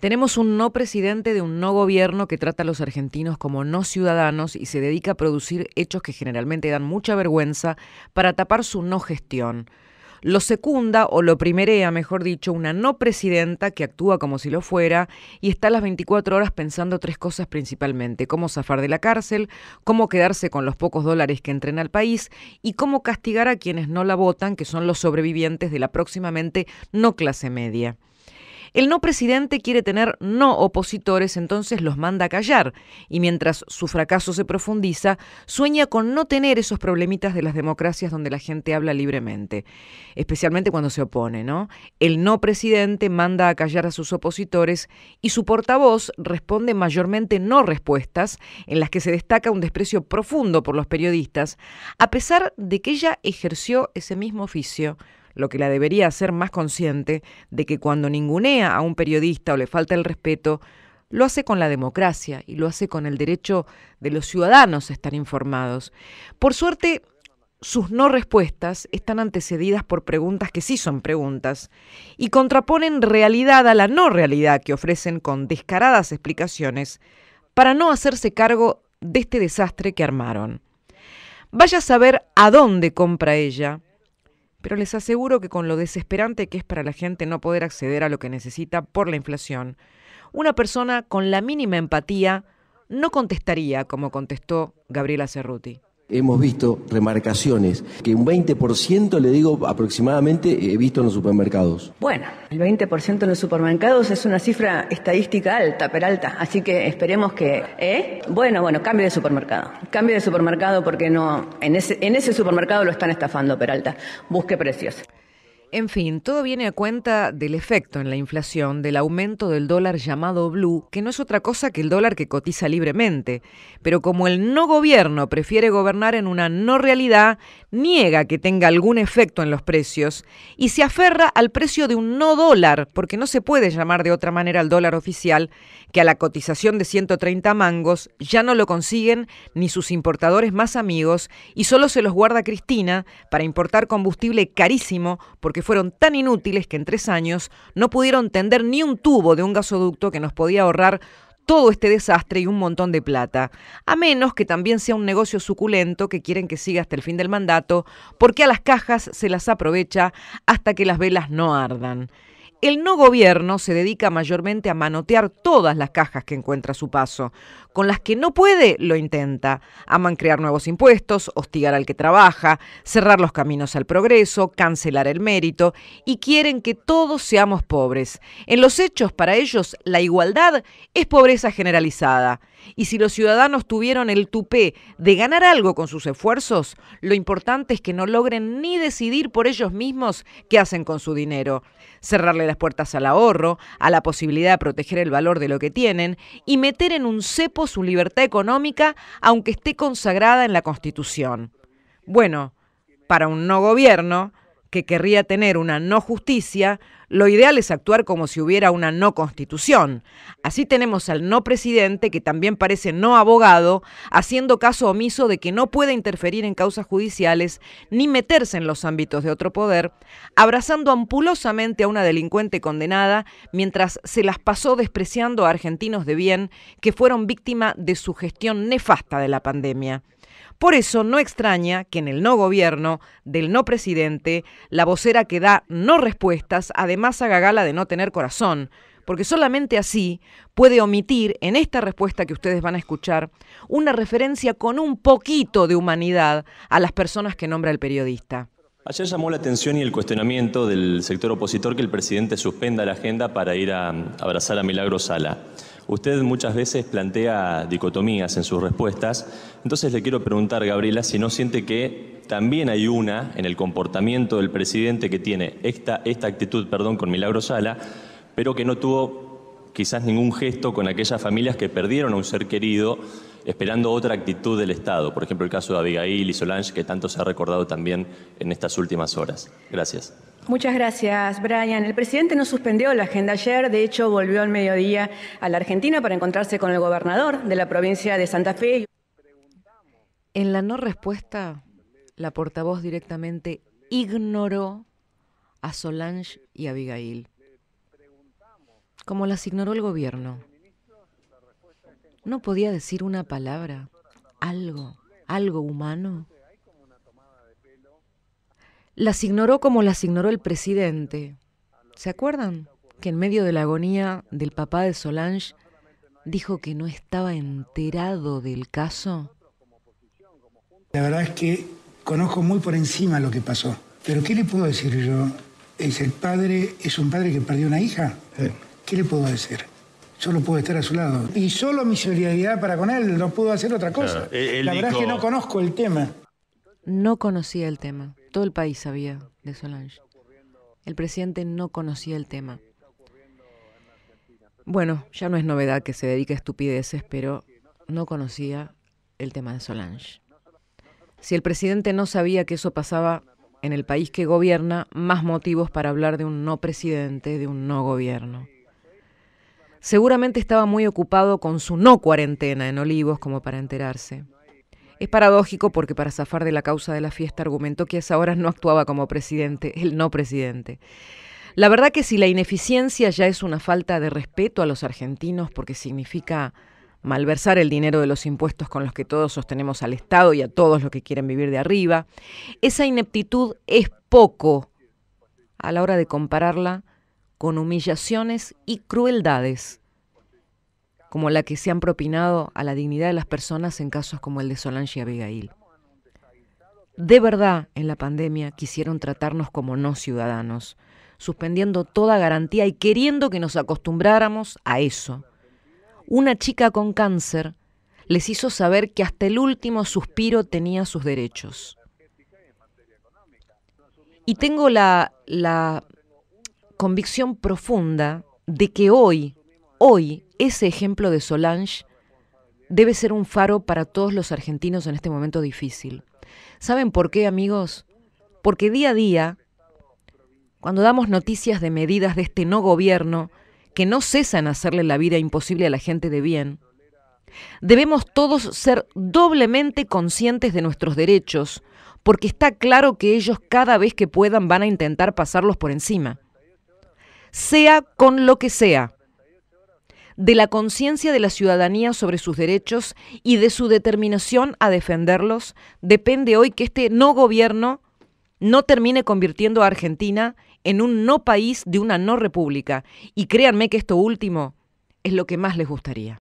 Tenemos un no presidente de un no gobierno que trata a los argentinos como no ciudadanos y se dedica a producir hechos que generalmente dan mucha vergüenza para tapar su no gestión. Lo secunda o lo primerea, mejor dicho, una no presidenta que actúa como si lo fuera y está a las 24 horas pensando tres cosas principalmente, cómo zafar de la cárcel, cómo quedarse con los pocos dólares que entren al país y cómo castigar a quienes no la votan, que son los sobrevivientes de la próximamente no clase media. El no presidente quiere tener no opositores, entonces los manda a callar, y mientras su fracaso se profundiza, sueña con no tener esos problemitas de las democracias donde la gente habla libremente, especialmente cuando se opone, ¿no? El no presidente manda a callar a sus opositores y su portavoz responde mayormente no respuestas, en las que se destaca un desprecio profundo por los periodistas, a pesar de que ella ejerció ese mismo oficio lo que la debería hacer más consciente de que cuando ningunea a un periodista o le falta el respeto, lo hace con la democracia y lo hace con el derecho de los ciudadanos a estar informados. Por suerte, sus no respuestas están antecedidas por preguntas que sí son preguntas y contraponen realidad a la no realidad que ofrecen con descaradas explicaciones para no hacerse cargo de este desastre que armaron. Vaya a saber a dónde compra ella pero les aseguro que con lo desesperante que es para la gente no poder acceder a lo que necesita por la inflación, una persona con la mínima empatía no contestaría como contestó Gabriela Cerruti. Hemos visto remarcaciones que un 20% le digo aproximadamente he visto en los supermercados. Bueno, el 20% en los supermercados es una cifra estadística alta, peralta, así que esperemos que, ¿eh? Bueno, bueno, cambio de supermercado. Cambio de supermercado porque no en ese en ese supermercado lo están estafando, Peralta. Busque precios. En fin, todo viene a cuenta del efecto en la inflación del aumento del dólar llamado blue, que no es otra cosa que el dólar que cotiza libremente. Pero como el no gobierno prefiere gobernar en una no realidad, niega que tenga algún efecto en los precios y se aferra al precio de un no dólar, porque no se puede llamar de otra manera al dólar oficial, que a la cotización de 130 mangos ya no lo consiguen ni sus importadores más amigos y solo se los guarda Cristina para importar combustible carísimo porque que fueron tan inútiles que en tres años no pudieron tender ni un tubo de un gasoducto que nos podía ahorrar todo este desastre y un montón de plata, a menos que también sea un negocio suculento que quieren que siga hasta el fin del mandato, porque a las cajas se las aprovecha hasta que las velas no ardan. El no gobierno se dedica mayormente a manotear todas las cajas que encuentra a su paso. Con las que no puede, lo intenta. Aman crear nuevos impuestos, hostigar al que trabaja, cerrar los caminos al progreso, cancelar el mérito y quieren que todos seamos pobres. En los hechos, para ellos, la igualdad es pobreza generalizada. Y si los ciudadanos tuvieron el tupé de ganar algo con sus esfuerzos, lo importante es que no logren ni decidir por ellos mismos qué hacen con su dinero. Cerrarle las puertas al ahorro, a la posibilidad de proteger el valor de lo que tienen y meter en un cepo su libertad económica aunque esté consagrada en la Constitución. Bueno, para un no gobierno, que querría tener una no justicia, lo ideal es actuar como si hubiera una no constitución. Así tenemos al no presidente, que también parece no abogado, haciendo caso omiso de que no puede interferir en causas judiciales ni meterse en los ámbitos de otro poder, abrazando ampulosamente a una delincuente condenada mientras se las pasó despreciando a argentinos de bien que fueron víctima de su gestión nefasta de la pandemia. Por eso no extraña que en el no gobierno del no presidente, la vocera que da no respuestas además haga gala de no tener corazón, porque solamente así puede omitir en esta respuesta que ustedes van a escuchar una referencia con un poquito de humanidad a las personas que nombra el periodista. Ayer llamó la atención y el cuestionamiento del sector opositor que el presidente suspenda la agenda para ir a abrazar a Milagro Sala. Usted muchas veces plantea dicotomías en sus respuestas, entonces le quiero preguntar, Gabriela, si no siente que también hay una en el comportamiento del presidente que tiene esta, actitud, perdón, con Milagro Sala, pero que no tuvo quizás ningún gesto con aquellas familias que perdieron a un ser querido esperando otra actitud del Estado. Por ejemplo, el caso de Abigail y Solange, que tanto se ha recordado también en estas últimas horas. Gracias. Muchas gracias, Brian. El presidente no suspendió la agenda ayer, de hecho volvió al mediodía a la Argentina para encontrarse con el gobernador de la provincia de Santa Fe. En la no respuesta, la portavoz directamente ignoró a Solange y a Abigail, como las ignoró el gobierno. No podía decir una palabra, algo, algo humano. Las ignoró como las ignoró el presidente. ¿Se acuerdan? Que en medio de la agonía del papá de Solange dijo que no estaba enterado del caso la verdad es que conozco muy por encima lo que pasó. Pero ¿qué le puedo decir yo? Es el padre, es un padre que perdió una hija. ¿Qué le puedo decir? Solo puedo estar a su lado. Y solo mi solidaridad para con él, no puedo hacer otra cosa. la verdad es que no conozco el tema. No conocía el tema. Todo el país sabía de Solange. El presidente no conocía el tema. Bueno, ya no es novedad que se dedique a estupideces, pero no conocía el tema de Solange. Si el presidente no sabía que eso pasaba en el país que gobierna, más motivos para hablar de un no presidente, de un no gobierno. Seguramente estaba muy ocupado con su no cuarentena en Olivos como para enterarse. Es paradójico porque para zafar de la causa de la fiesta argumentó que a esa no actuaba como presidente, el no presidente. La verdad que si la ineficiencia ya es una falta de respeto a los argentinos porque significa malversar el dinero de los impuestos con los que todos sostenemos al Estado y a todos los que quieren vivir de arriba, esa ineptitud es poco a la hora de compararla con humillaciones y crueldades como la que se han propinado a la dignidad de las personas en casos como el de Solange y Abigail. De verdad, en la pandemia quisieron tratarnos como no ciudadanos, suspendiendo toda garantía y queriendo que nos acostumbráramos a eso una chica con cáncer les hizo saber que hasta el último suspiro tenía sus derechos. Y tengo la, la convicción profunda de que hoy, hoy, ese ejemplo de Solange debe ser un faro para todos los argentinos en este momento difícil. ¿Saben por qué, amigos? Porque día a día, cuando damos noticias de medidas de este no gobierno, que no cesan hacerle la vida imposible a la gente de bien, debemos todos ser doblemente conscientes de nuestros derechos, porque está claro que ellos cada vez que puedan van a intentar pasarlos por encima. Sea con lo que sea, de la conciencia de la ciudadanía sobre sus derechos y de su determinación a defenderlos, depende hoy que este no gobierno no termine convirtiendo a Argentina en un no país de una no república. Y créanme que esto último es lo que más les gustaría.